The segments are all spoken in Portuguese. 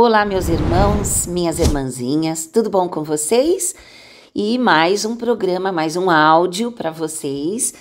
Olá, meus irmãos, minhas irmãzinhas, tudo bom com vocês? E mais um programa, mais um áudio para vocês,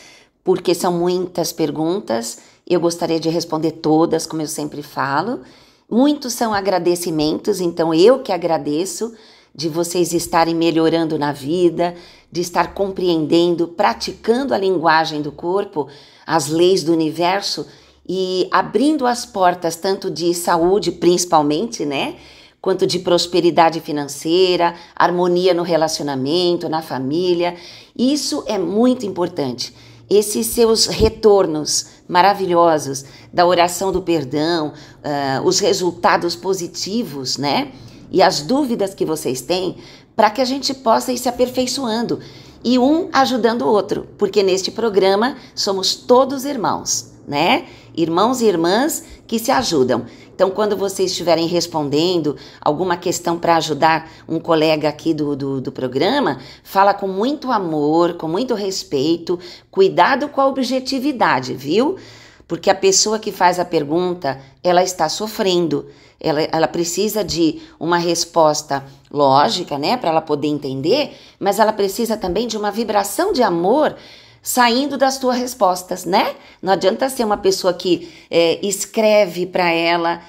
porque são muitas perguntas, eu gostaria de responder todas, como eu sempre falo. Muitos são agradecimentos, então eu que agradeço de vocês estarem melhorando na vida, de estar compreendendo, praticando a linguagem do corpo, as leis do universo e abrindo as portas tanto de saúde, principalmente, né? Quanto de prosperidade financeira, harmonia no relacionamento, na família. Isso é muito importante. Esses seus retornos maravilhosos da oração do perdão, uh, os resultados positivos, né? E as dúvidas que vocês têm, para que a gente possa ir se aperfeiçoando e um ajudando o outro, porque neste programa somos todos irmãos, né? irmãos e irmãs que se ajudam. Então, quando vocês estiverem respondendo alguma questão para ajudar um colega aqui do, do, do, programa, fala com muito amor, com muito respeito, cuidado com a objetividade, viu? Porque a pessoa que faz a pergunta, ela está sofrendo, ela, ela precisa de uma resposta lógica, né, para ela poder entender, mas ela precisa também de uma vibração de amor saindo das tuas respostas, né? Não adianta ser uma pessoa que é, escreve para ela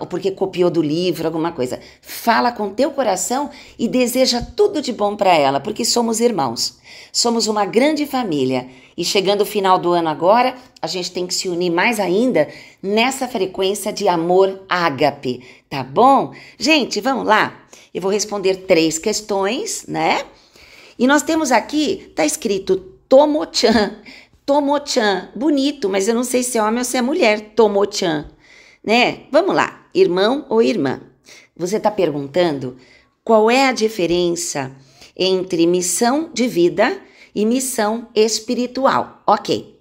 uh, porque copiou do livro, alguma coisa. Fala com teu coração e deseja tudo de bom para ela, porque somos irmãos. Somos uma grande família. E chegando o final do ano agora, a gente tem que se unir mais ainda nessa frequência de amor ágape, tá bom? Gente, vamos lá. Eu vou responder três questões, né? E nós temos aqui, tá escrito Tomochan. Tomochan. Bonito, mas eu não sei se é homem ou se é mulher. Tomochan. Né? Vamos lá. Irmão ou irmã? Você está perguntando qual é a diferença entre missão de vida e missão espiritual. Ok.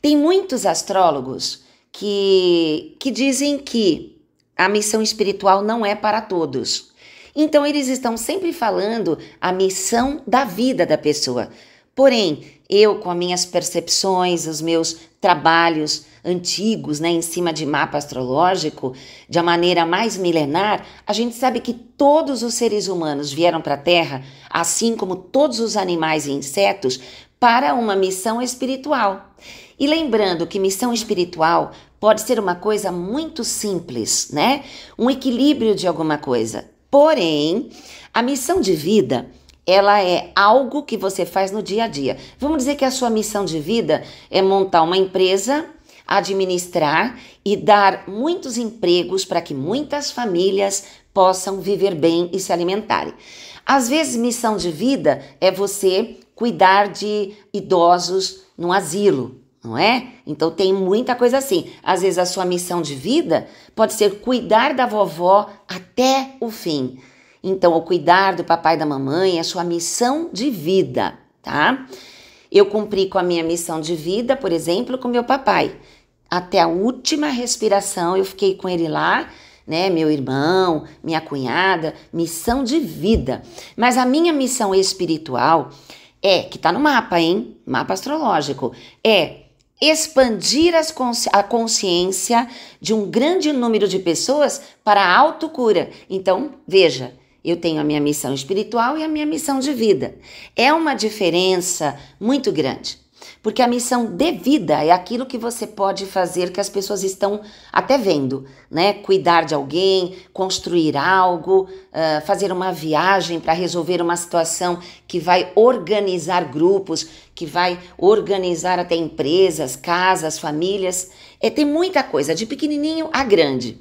Tem muitos astrólogos que, que dizem que a missão espiritual não é para todos. Então, eles estão sempre falando a missão da vida da pessoa. Porém, eu, com as minhas percepções, os meus trabalhos antigos, né, em cima de mapa astrológico, de a maneira mais milenar, a gente sabe que todos os seres humanos vieram para a Terra, assim como todos os animais e insetos, para uma missão espiritual. E lembrando que missão espiritual pode ser uma coisa muito simples, né? Um equilíbrio de alguma coisa. Porém, a missão de vida ela é algo que você faz no dia a dia. Vamos dizer que a sua missão de vida é montar uma empresa, administrar e dar muitos empregos para que muitas famílias possam viver bem e se alimentarem. Às vezes, missão de vida é você cuidar de idosos num asilo, não é? Então tem muita coisa assim. Às vezes a sua missão de vida pode ser cuidar da vovó até o fim. Então, o cuidar do papai e da mamãe é sua missão de vida, tá? Eu cumpri com a minha missão de vida, por exemplo, com meu papai. Até a última respiração eu fiquei com ele lá, né? Meu irmão, minha cunhada, missão de vida. Mas a minha missão espiritual é, que tá no mapa, hein? Mapa astrológico, é expandir consci a consciência de um grande número de pessoas para a autocura. Então, veja, eu tenho a minha missão espiritual e a minha missão de vida. É uma diferença muito grande. Porque a missão de vida é aquilo que você pode fazer que as pessoas estão até vendo, né? Cuidar de alguém, construir algo, uh, fazer uma viagem para resolver uma situação que vai organizar grupos, que vai organizar até empresas, casas, famílias. É, tem muita coisa, de pequenininho a grande.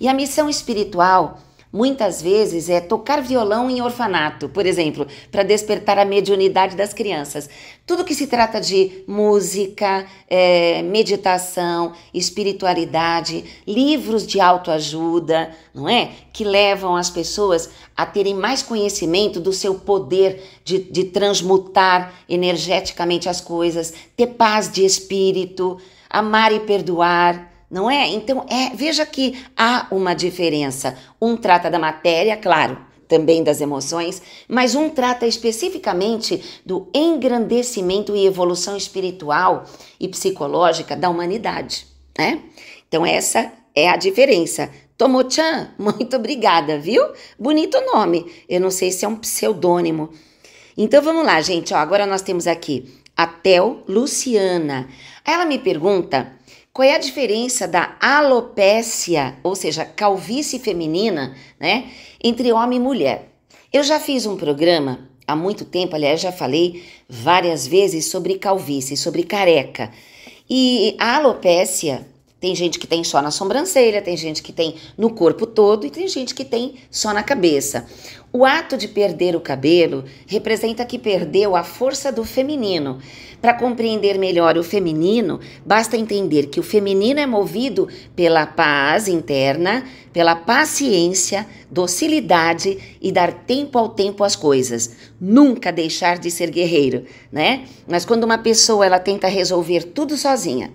E a missão espiritual Muitas vezes é tocar violão em orfanato, por exemplo, para despertar a mediunidade das crianças. Tudo que se trata de música, é, meditação, espiritualidade, livros de autoajuda, não é? Que levam as pessoas a terem mais conhecimento do seu poder de, de transmutar energeticamente as coisas, ter paz de espírito, amar e perdoar não é? Então, é, veja que há uma diferença. Um trata da matéria, claro, também das emoções, mas um trata especificamente do engrandecimento e evolução espiritual e psicológica da humanidade, né? Então, essa é a diferença. Tomo-chan, muito obrigada, viu? Bonito nome. Eu não sei se é um pseudônimo. Então vamos lá, gente. Ó, agora nós temos aqui a Tel Luciana. Ela me pergunta qual é a diferença da alopécia, ou seja, calvície feminina, né, entre homem e mulher? Eu já fiz um programa há muito tempo, aliás, já falei várias vezes sobre calvície, sobre careca. E a alopécia tem gente que tem só na sobrancelha, tem gente que tem no corpo todo e tem gente que tem só na cabeça. O ato de perder o cabelo representa que perdeu a força do feminino. Para compreender melhor o feminino, basta entender que o feminino é movido pela paz interna, pela paciência, docilidade e dar tempo ao tempo às coisas. Nunca deixar de ser guerreiro, né? Mas quando uma pessoa ela tenta resolver tudo sozinha,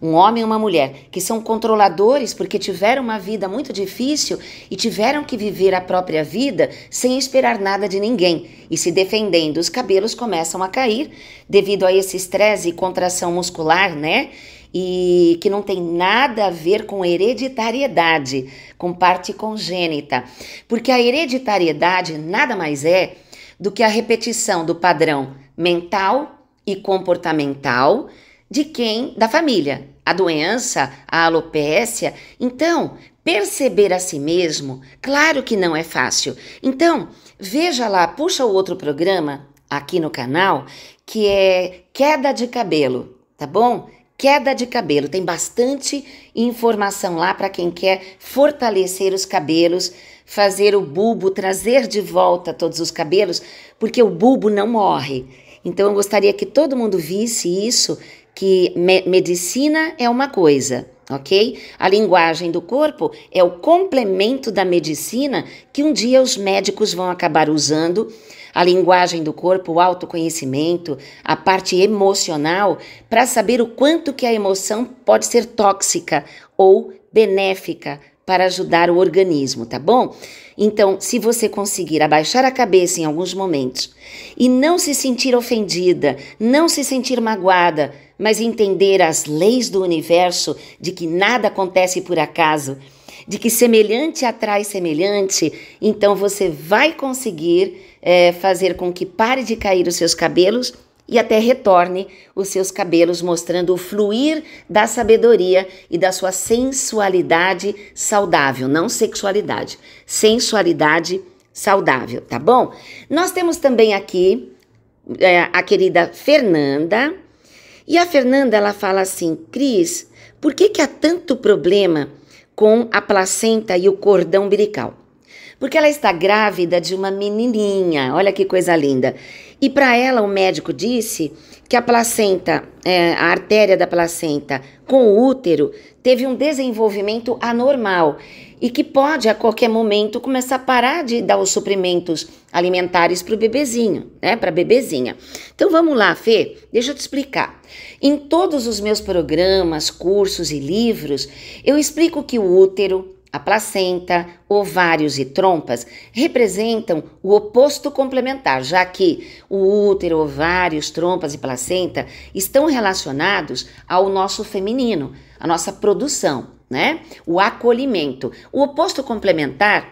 um homem e uma mulher, que são controladores porque tiveram uma vida muito difícil e tiveram que viver a própria vida sem esperar nada de ninguém e se defendendo. Os cabelos começam a cair devido a esse estresse e contração muscular, né? E que não tem nada a ver com hereditariedade, com parte congênita. Porque a hereditariedade nada mais é do que a repetição do padrão mental e comportamental de quem? Da família. A doença, a alopécia. Então, perceber a si mesmo, claro que não é fácil. Então, veja lá, puxa o outro programa aqui no canal, que é queda de cabelo, tá bom? queda de cabelo. Tem bastante informação lá para quem quer fortalecer os cabelos, fazer o bulbo, trazer de volta todos os cabelos, porque o bulbo não morre. Então eu gostaria que todo mundo visse isso que me medicina é uma coisa, ok? A linguagem do corpo é o complemento da medicina que um dia os médicos vão acabar usando. A linguagem do corpo, o autoconhecimento, a parte emocional, para saber o quanto que a emoção pode ser tóxica ou benéfica para ajudar o organismo, tá bom? Então, se você conseguir abaixar a cabeça em alguns momentos e não se sentir ofendida, não se sentir magoada, mas entender as leis do universo de que nada acontece por acaso, de que semelhante atrai semelhante, então você vai conseguir é, fazer com que pare de cair os seus cabelos e até retorne os seus cabelos, mostrando o fluir da sabedoria e da sua sensualidade saudável, não sexualidade, sensualidade saudável, tá bom? Nós temos também aqui é, a querida Fernanda, e a Fernanda ela fala assim: Cris, por que, que há tanto problema com a placenta e o cordão umbilical? Porque ela está grávida de uma menininha, olha que coisa linda. E para ela, o médico disse que a placenta, é, a artéria da placenta com o útero, teve um desenvolvimento anormal e que pode a qualquer momento começar a parar de dar os suprimentos alimentares para o bebezinho, né? Para a bebezinha. Então vamos lá, Fê, deixa eu te explicar. Em todos os meus programas, cursos e livros, eu explico que o útero, a placenta, ovários e trompas representam o oposto complementar, já que o útero, ovários, trompas e placenta estão relacionados ao nosso feminino, à nossa produção, né? O acolhimento. O oposto complementar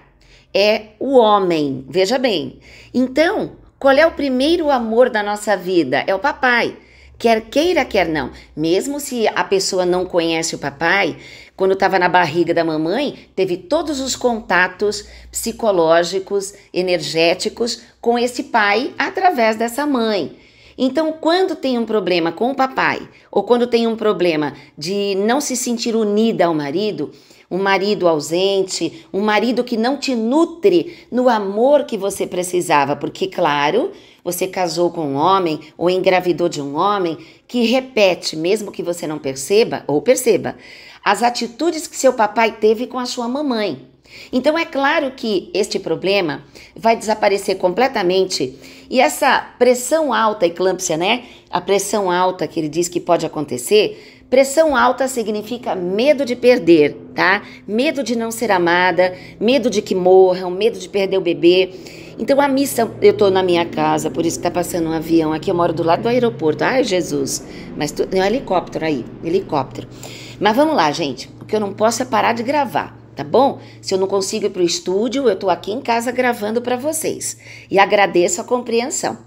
é o homem, veja bem. Então, qual é o primeiro amor da nossa vida? É o papai. Quer queira, quer não. Mesmo se a pessoa não conhece o papai, quando estava na barriga da mamãe, teve todos os contatos psicológicos, energéticos com esse pai através dessa mãe. Então, quando tem um problema com o papai, ou quando tem um problema de não se sentir unida ao marido, um marido ausente, um marido que não te nutre no amor que você precisava, porque, claro, você casou com um homem ou engravidou de um homem que repete, mesmo que você não perceba ou perceba, as atitudes que seu papai teve com a sua mamãe. Então é claro que este problema vai desaparecer completamente e essa pressão alta, eclâmpsia, né? A pressão alta que ele diz que pode acontecer, Pressão alta significa medo de perder, tá? Medo de não ser amada, medo de que morram, medo de perder o bebê. Então a missa, eu tô na minha casa, por isso que tá passando um avião aqui, eu moro do lado do aeroporto. Ai, Jesus. Mas tu, é um helicóptero aí, helicóptero. Mas vamos lá, gente. O que eu não posso é parar de gravar, tá bom? Se eu não consigo ir para o estúdio, eu estou aqui em casa gravando para vocês. E agradeço a compreensão.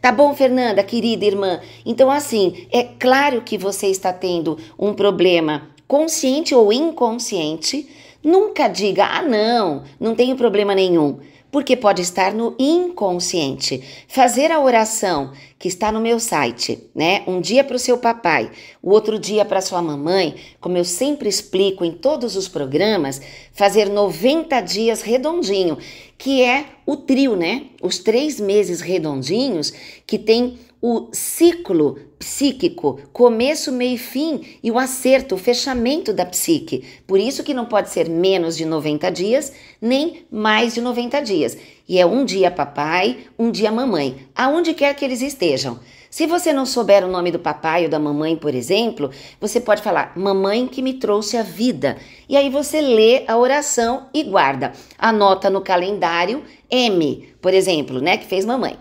Tá bom, Fernanda, querida irmã? Então, assim, é claro que você está tendo um problema consciente ou inconsciente. Nunca diga, ah, não, não tenho problema nenhum porque pode estar no inconsciente. Fazer a oração que está no meu site, né? Um dia para o seu papai, o outro dia para sua mamãe, como eu sempre explico em todos os programas, fazer 90 dias redondinho, que é o trio, né? Os três meses redondinhos que tem o ciclo psíquico, começo, meio e fim, e o acerto, o fechamento da psique. Por isso que não pode ser menos de 90 dias, nem mais de 90 dias. E é um dia papai, um dia mamãe, aonde quer que eles estejam. Se você não souber o nome do papai ou da mamãe, por exemplo, você pode falar: Mamãe que me trouxe a vida. E aí você lê a oração e guarda. Anota no calendário M, por exemplo, né? Que fez mamãe.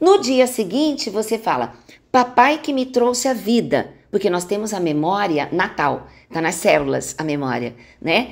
No dia seguinte, você fala: Papai que me trouxe a vida, porque nós temos a memória natal, tá nas células a memória, né?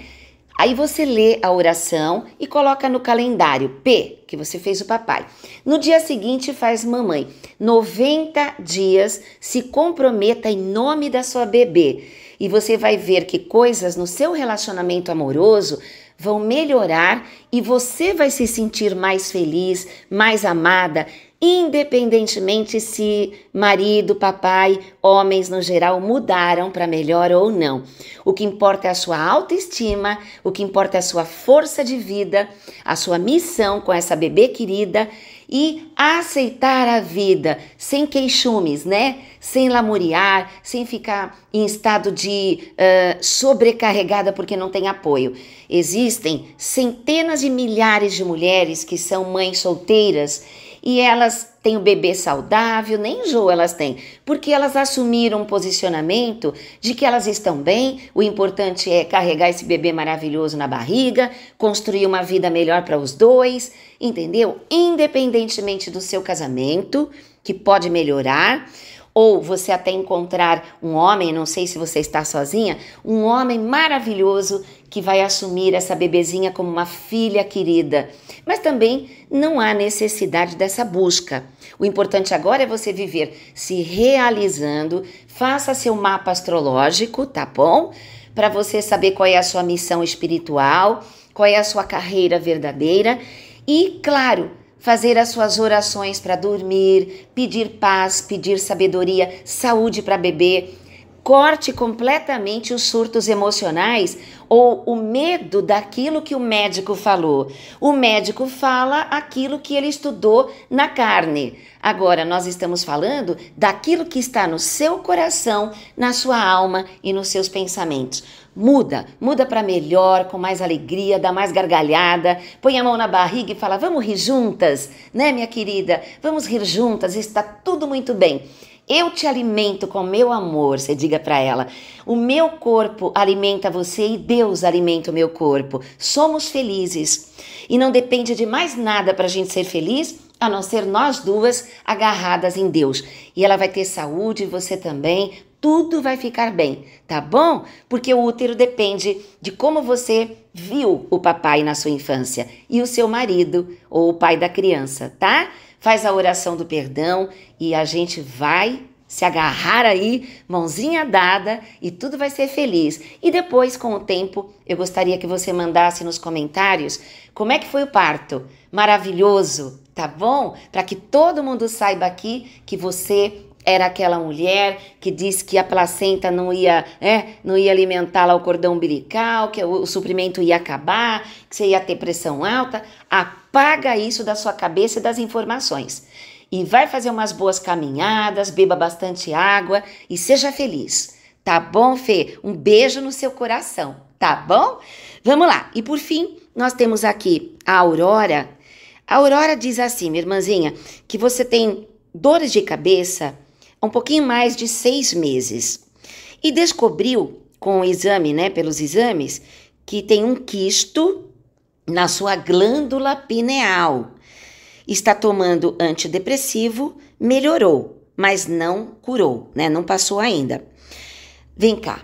Aí você lê a oração e coloca no calendário P, que você fez o papai. No dia seguinte faz mamãe. 90 dias se comprometa em nome da sua bebê. E você vai ver que coisas no seu relacionamento amoroso vão melhorar e você vai se sentir mais feliz, mais amada, independentemente se marido, papai, homens no geral mudaram para melhor ou não. O que importa é a sua autoestima, o que importa é a sua força de vida, a sua missão com essa bebê querida e aceitar a vida sem queixumes, né? Sem lamuriar, sem ficar em estado de uh, sobrecarregada porque não tem apoio. Existem centenas de milhares de mulheres que são mães solteiras e elas têm o bebê saudável, nem enjoo elas têm, porque elas assumiram um posicionamento de que elas estão bem, o importante é carregar esse bebê maravilhoso na barriga, construir uma vida melhor para os dois, entendeu? Independentemente do seu casamento, que pode melhorar, ou você até encontrar um homem, não sei se você está sozinha, um homem maravilhoso que vai assumir essa bebezinha como uma filha querida. Mas também não há necessidade dessa busca. O importante agora é você viver se realizando, faça seu mapa astrológico, tá bom? Para você saber qual é a sua missão espiritual, qual é a sua carreira verdadeira e, claro, fazer as suas orações para dormir, pedir paz, pedir sabedoria, saúde para beber. Corte completamente os surtos emocionais ou o medo daquilo que o médico falou. O médico fala aquilo que ele estudou na carne. Agora, nós estamos falando daquilo que está no seu coração, na sua alma e nos seus pensamentos. Muda, muda para melhor, com mais alegria, dá mais gargalhada, põe a mão na barriga e fala: "Vamos rir juntas", né, minha querida? Vamos rir juntas, está tudo muito bem. Eu te alimento com meu amor, você diga para ela. O meu corpo alimenta você e Deus alimenta o meu corpo. Somos felizes. E não depende de mais nada para a gente ser feliz, a não ser nós duas agarradas em Deus. E ela vai ter saúde, você também, tudo vai ficar bem, tá bom? Porque o útero depende de como você viu o papai na sua infância e o seu marido ou o pai da criança, tá? Faz a oração do perdão e a gente vai se agarrar aí, mãozinha dada e tudo vai ser feliz. E depois, com o tempo, eu gostaria que você mandasse nos comentários como é que foi o parto. Maravilhoso, tá bom? Para que todo mundo saiba aqui que você era aquela mulher que disse que a placenta não ia, né, não ia alimentar o cordão umbilical, que o, o suprimento ia acabar, que você ia ter pressão alta. Apaga isso da sua cabeça e das informações. E vai fazer umas boas caminhadas, beba bastante água e seja feliz. Tá bom, Fê? Um beijo no seu coração, tá bom? Vamos lá. E por fim, nós temos aqui a Aurora. A Aurora diz assim, minha irmãzinha, que você tem dores de cabeça, um pouquinho mais de seis meses. E descobriu, com o exame, né, pelos exames, que tem um quisto na sua glândula pineal. Está tomando antidepressivo, melhorou, mas não curou, né? Não passou ainda. Vem cá,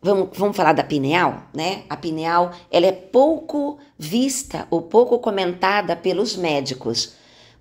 Vamos, vamos, falar da pineal, né? A pineal, ela é pouco vista ou pouco comentada pelos médicos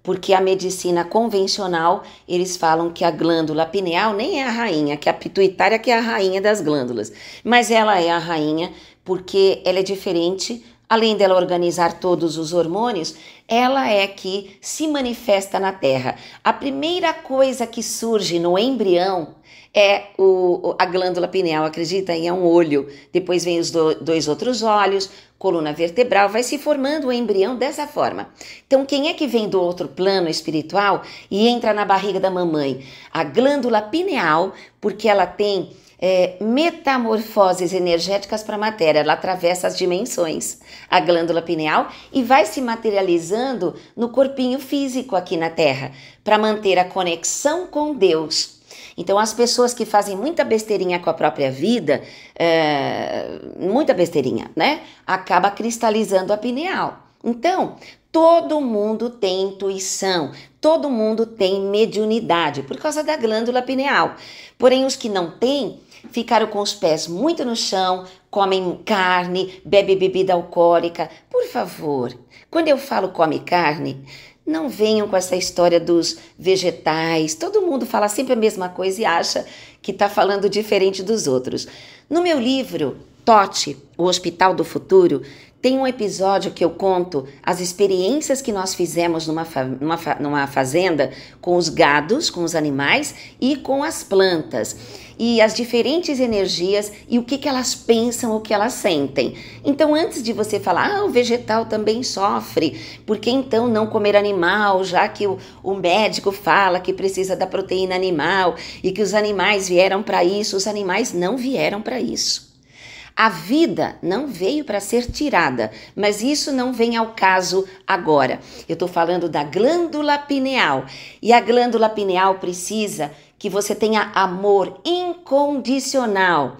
porque a medicina convencional, eles falam que a glândula pineal nem é a rainha, que a pituitária que é a rainha das glândulas, mas ela é a rainha porque ela é diferente além dela organizar todos os hormônios, ela é que se manifesta na Terra. A primeira coisa que surge no embrião é o, a glândula pineal, acredita? E é um olho. Depois vem os do, dois outros olhos, coluna vertebral, vai se formando o um embrião dessa forma. Então, quem é que vem do outro plano espiritual e entra na barriga da mamãe? A glândula pineal, porque ela tem é, metamorfoses energéticas para a matéria, ela atravessa as dimensões, a glândula pineal, e vai se materializando no corpinho físico aqui na Terra, para manter a conexão com Deus então, as pessoas que fazem muita besteirinha com a própria vida, é, muita besteirinha, né? Acaba cristalizando a pineal. Então, todo mundo tem intuição, todo mundo tem mediunidade por causa da glândula pineal. Porém, os que não têm ficaram com os pés muito no chão, comem carne, bebem bebida alcoólica. Por favor, quando eu falo come carne, não venham com essa história dos vegetais. Todo mundo fala sempre a mesma coisa e acha que está falando diferente dos outros. No meu livro, Tote, o Hospital do Futuro, tem um episódio que eu conto as experiências que nós fizemos numa, fa numa, fa numa fazenda com os gados, com os animais e com as plantas. E as diferentes energias e o que, que elas pensam, o que elas sentem. Então, antes de você falar, ah, o vegetal também sofre, por que então não comer animal, já que o, o médico fala que precisa da proteína animal e que os animais vieram para isso? Os animais não vieram para isso. A vida não veio para ser tirada, mas isso não vem ao caso agora. Eu estou falando da glândula pineal e a glândula pineal precisa que você tenha amor incondicional.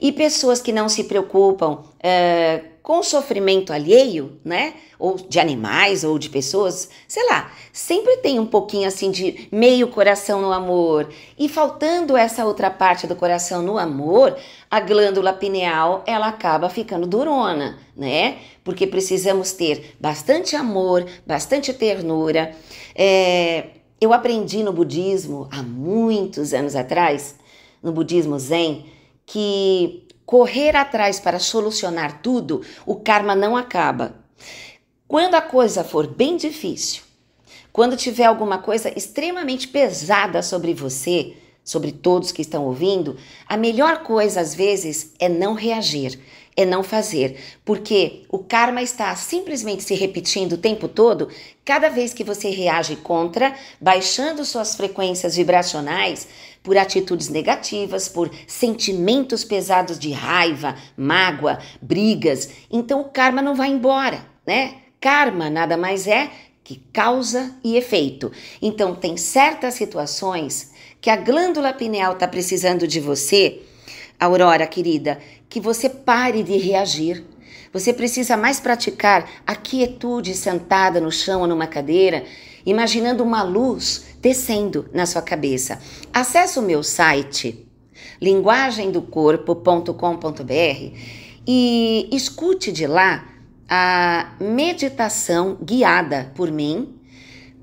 E pessoas que não se preocupam é, com o sofrimento alheio, né? Ou de animais ou de pessoas, sei lá, sempre tem um pouquinho assim de meio coração no amor. E faltando essa outra parte do coração no amor, a glândula pineal, ela acaba ficando durona, né? Porque precisamos ter bastante amor, bastante ternura. É, eu aprendi no budismo há muitos anos atrás, no budismo zen, que correr atrás para solucionar tudo, o karma não acaba. Quando a coisa for bem difícil, quando tiver alguma coisa extremamente pesada sobre você, sobre todos que estão ouvindo, a melhor coisa às vezes é não reagir, é não fazer, porque o karma está simplesmente se repetindo o tempo todo, cada vez que você reage contra, baixando suas frequências vibracionais, por atitudes negativas, por sentimentos pesados de raiva, mágoa, brigas. Então o karma não vai embora, né? Karma nada mais é que causa e efeito. Então tem certas situações que a glândula pineal está precisando de você, Aurora querida, que você pare de reagir. Você precisa mais praticar a quietude sentada no chão ou numa cadeira imaginando uma luz descendo na sua cabeça. Acesse o meu site linguagemdocorpo.com.br e escute de lá a meditação guiada por mim.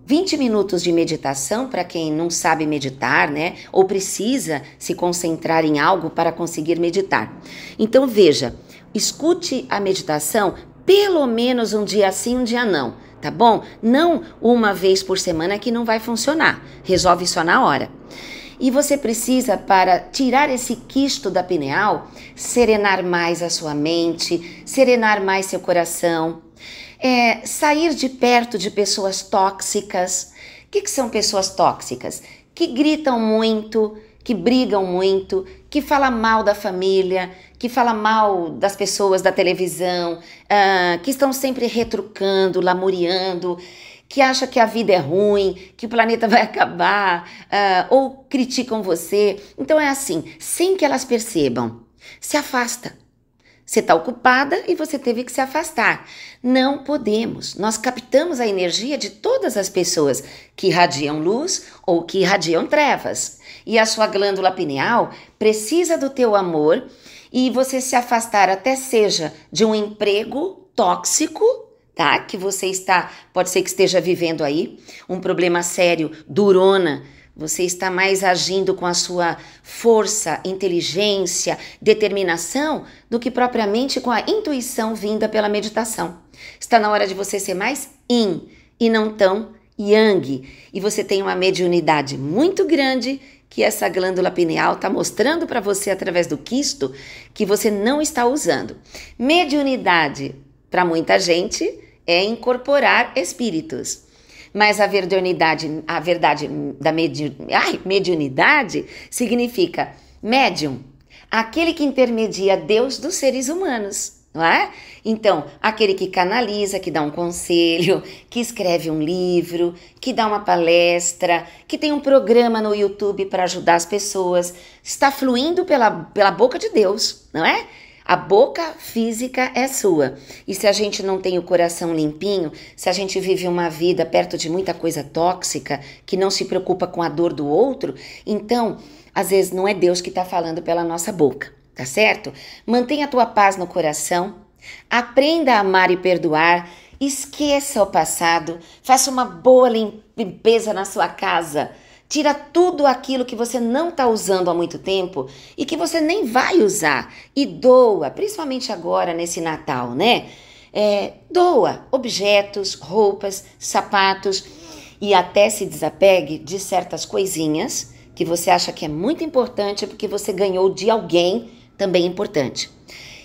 20 minutos de meditação para quem não sabe meditar, né? Ou precisa se concentrar em algo para conseguir meditar. Então veja, escute a meditação pelo menos um dia sim, um dia não tá bom? Não uma vez por semana que não vai funcionar. Resolve só na hora. E você precisa, para tirar esse quisto da pineal, serenar mais a sua mente, serenar mais seu coração, é, sair de perto de pessoas tóxicas. O que, que são pessoas tóxicas? Que gritam muito, que brigam muito, que fala mal da família, que fala mal das pessoas da televisão, uh, que estão sempre retrucando, lamuriando, que acha que a vida é ruim, que o planeta vai acabar, uh, ou criticam você. Então é assim, sem que elas percebam, se afasta. Você está ocupada e você teve que se afastar. Não podemos. Nós captamos a energia de todas as pessoas que irradiam luz ou que irradiam trevas e a sua glândula pineal precisa do teu amor e você se afastar até seja de um emprego tóxico, tá? Que você está, pode ser que esteja vivendo aí um problema sério, durona, você está mais agindo com a sua força, inteligência, determinação do que propriamente com a intuição vinda pela meditação. Está na hora de você ser mais yin e não tão yang. E você tem uma mediunidade muito grande que essa glândula pineal está mostrando para você através do quisto que você não está usando. Mediunidade, para muita gente, é incorporar espíritos. Mas a verdade, a verdade da medi, ai, mediunidade significa médium, aquele que intermedia Deus dos seres humanos não é? Então, aquele que canaliza, que dá um conselho, que escreve um livro, que dá uma palestra, que tem um programa no YouTube para ajudar as pessoas, está fluindo pela, pela boca de Deus, não é? A boca física é sua. E se a gente não tem o coração limpinho, se a gente vive uma vida perto de muita coisa tóxica, que não se preocupa com a dor do outro, então, às vezes não é Deus que está falando pela nossa boca tá certo? Mantenha a tua paz no coração, aprenda a amar e perdoar, esqueça o passado, faça uma boa limpeza na sua casa. Tira tudo aquilo que você não está usando há muito tempo e que você nem vai usar e doa, principalmente agora nesse Natal, né? É, doa objetos, roupas, sapatos e até se desapegue de certas coisinhas que você acha que é muito importante porque você ganhou de alguém também importante.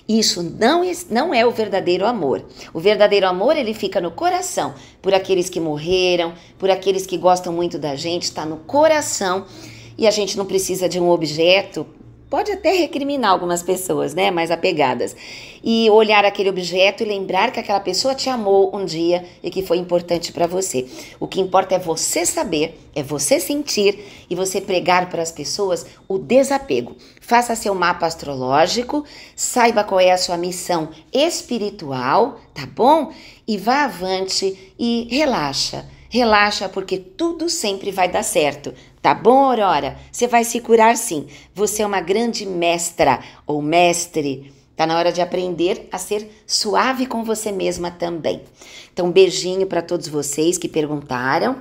Isso não, não é o verdadeiro amor. O verdadeiro amor ele fica no coração, por aqueles que morreram, por aqueles que gostam muito da gente, está no coração. E a gente não precisa de um objeto pode até recriminar algumas pessoas, né, mais apegadas. E olhar aquele objeto e lembrar que aquela pessoa te amou um dia e que foi importante para você. O que importa é você saber, é você sentir e você pregar para as pessoas o desapego. Faça seu mapa astrológico, saiba qual é a sua missão espiritual, tá bom? E vá avante e relaxa. Relaxa porque tudo sempre vai dar certo. Tá bom, Aurora? Você vai se curar sim. Você é uma grande mestra ou mestre. Tá na hora de aprender a ser suave com você mesma também. Então, beijinho para todos vocês que perguntaram.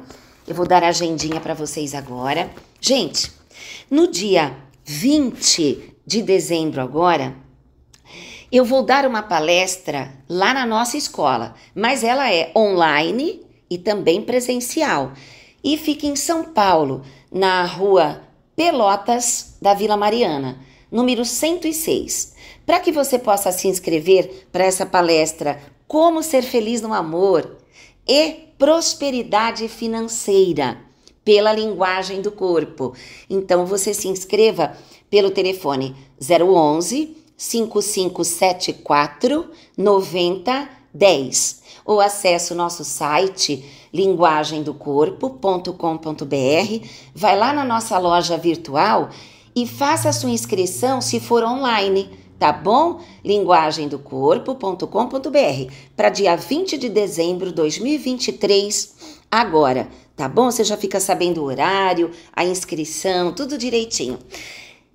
Eu vou dar a agendinha para vocês agora. Gente, no dia 20 de dezembro agora, eu vou dar uma palestra lá na nossa escola, mas ela é online e também presencial. E fica em São Paulo na rua Pelotas da Vila Mariana, número 106. Para que você possa se inscrever para essa palestra Como Ser Feliz no Amor e Prosperidade Financeira pela Linguagem do Corpo. Então você se inscreva pelo telefone 011 5574 9010 ou acesse o nosso site linguagemdocorpo.com.br, vai lá na nossa loja virtual e faça a sua inscrição se for online, tá bom? linguagemdocorpo.com.br para dia 20 de dezembro de 2023, agora, tá bom? Você já fica sabendo o horário, a inscrição, tudo direitinho.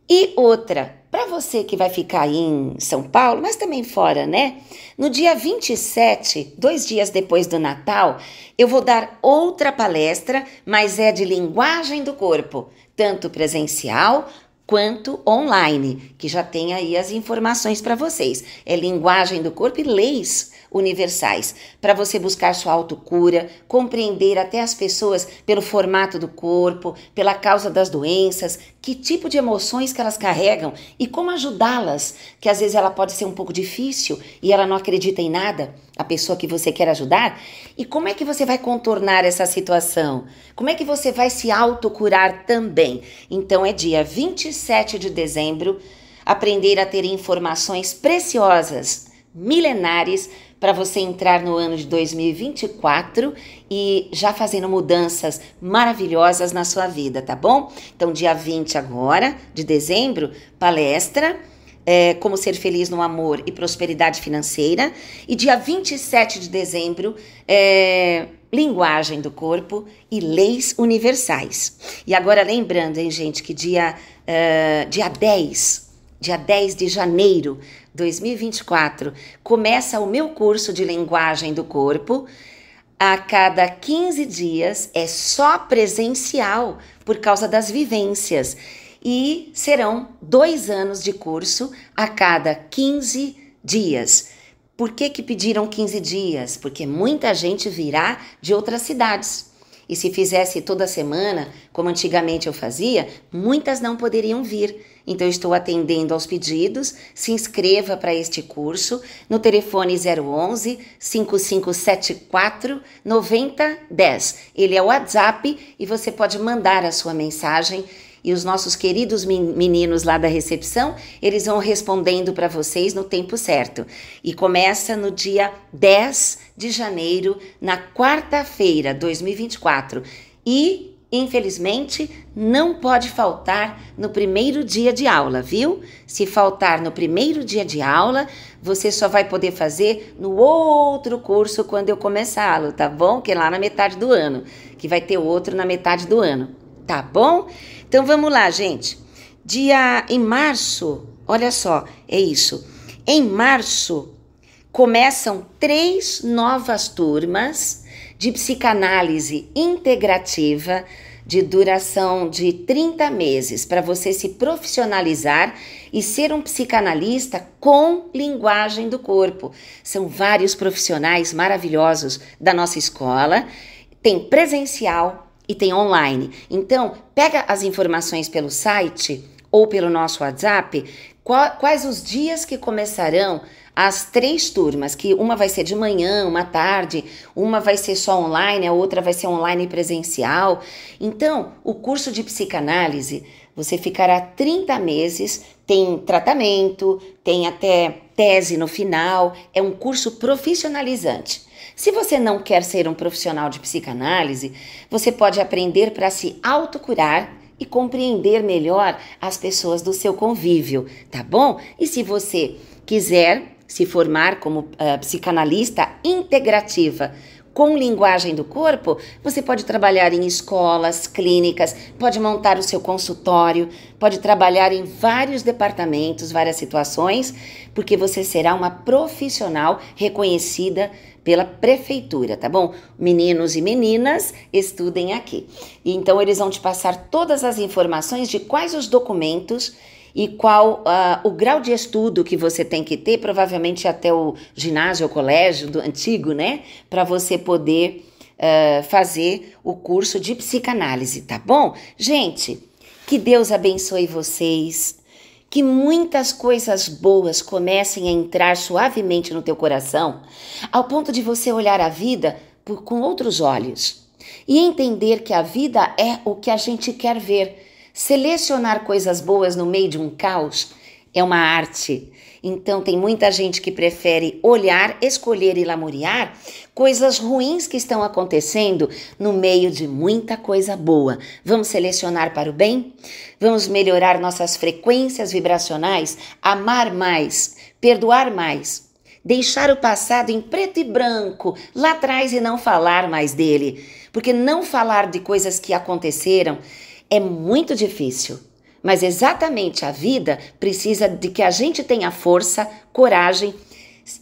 E outra, para você que vai ficar aí em São Paulo, mas também fora, né? No dia 27, dois dias depois do Natal, eu vou dar outra palestra, mas é de linguagem do corpo, tanto presencial quanto online, que já tem aí as informações para vocês. É linguagem do corpo e leis universais, para você buscar sua autocura, compreender até as pessoas pelo formato do corpo, pela causa das doenças, que tipo de emoções que elas carregam e como ajudá-las, que às vezes ela pode ser um pouco difícil e ela não acredita em nada, a pessoa que você quer ajudar, e como é que você vai contornar essa situação? Como é que você vai se autocurar também? Então é dia 27 de dezembro aprender a ter informações preciosas, milenares para você entrar no ano de 2024 e já fazendo mudanças maravilhosas na sua vida, tá bom? Então, dia 20 agora de dezembro, palestra. É, como ser feliz no amor e prosperidade financeira. E dia 27 de dezembro, é, linguagem do corpo e leis universais. E agora lembrando, hein, gente, que dia, uh, dia 10 dia 10 de janeiro de 2024, começa o meu curso de linguagem do corpo. A cada 15 dias é só presencial por causa das vivências. E serão dois anos de curso a cada 15 dias. Por que, que pediram 15 dias? Porque muita gente virá de outras cidades. E se fizesse toda semana, como antigamente eu fazia, muitas não poderiam vir. Então estou atendendo aos pedidos. Se inscreva para este curso no telefone 011 5574 9010. Ele é o WhatsApp e você pode mandar a sua mensagem e os nossos queridos meninos lá da recepção, eles vão respondendo para vocês no tempo certo. E começa no dia 10 de janeiro, na quarta-feira, 2024. E, infelizmente, não pode faltar no primeiro dia de aula, viu? Se faltar no primeiro dia de aula, você só vai poder fazer no outro curso quando eu começá-lo, tá bom? Que é lá na metade do ano, que vai ter outro na metade do ano, tá bom? Então vamos lá, gente. Dia em março, olha só, é isso. Em março, começam três novas turmas de psicanálise integrativa de duração de 30 meses para você se profissionalizar e ser um psicanalista com linguagem do corpo. São vários profissionais maravilhosos da nossa escola. Tem presencial e tem online. Então, pega as informações pelo site ou pelo nosso WhatsApp quais os dias que começarão as três turmas, que uma vai ser de manhã, uma tarde, uma vai ser só online, a outra vai ser online presencial. Então, o curso de psicanálise, você ficará 30 meses, tem tratamento, tem até tese no final, é um curso profissionalizante. Se você não quer ser um profissional de psicanálise, você pode aprender para se autocurar e compreender melhor as pessoas do seu convívio, tá bom? E se você quiser se formar como uh, psicanalista integrativa, com linguagem do corpo, você pode trabalhar em escolas, clínicas, pode montar o seu consultório, pode trabalhar em vários departamentos, várias situações, porque você será uma profissional reconhecida pela prefeitura, tá bom? Meninos e meninas, estudem aqui. Então, eles vão te passar todas as informações de quais os documentos e qual uh, o grau de estudo que você tem que ter, provavelmente até o ginásio ou colégio do antigo, né? Para você poder uh, fazer o curso de psicanálise, tá bom? Gente, que Deus abençoe vocês. Que muitas coisas boas comecem a entrar suavemente no teu coração, ao ponto de você olhar a vida por, com outros olhos e entender que a vida é o que a gente quer ver Selecionar coisas boas no meio de um caos é uma arte. Então, tem muita gente que prefere olhar, escolher e lamorear coisas ruins que estão acontecendo no meio de muita coisa boa. Vamos selecionar para o bem? Vamos melhorar nossas frequências vibracionais, amar mais, perdoar mais, deixar o passado em preto e branco lá atrás e não falar mais dele. Porque não falar de coisas que aconteceram é muito difícil. Mas exatamente a vida precisa de que a gente tenha força, coragem,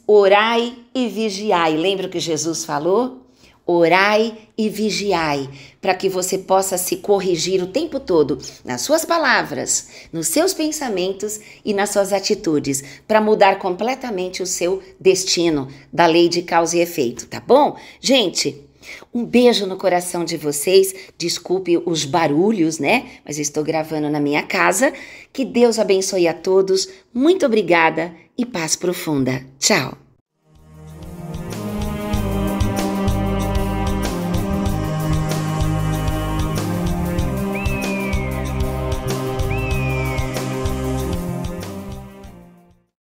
orai e vigiai. Lembra o que Jesus falou? Orai e vigiai, para que você possa se corrigir o tempo todo nas suas palavras, nos seus pensamentos e nas suas atitudes, para mudar completamente o seu destino da lei de causa e efeito, tá bom? Gente, um beijo no coração de vocês. Desculpe os barulhos, né? Mas estou gravando na minha casa. Que Deus abençoe a todos. Muito obrigada e paz profunda. Tchau.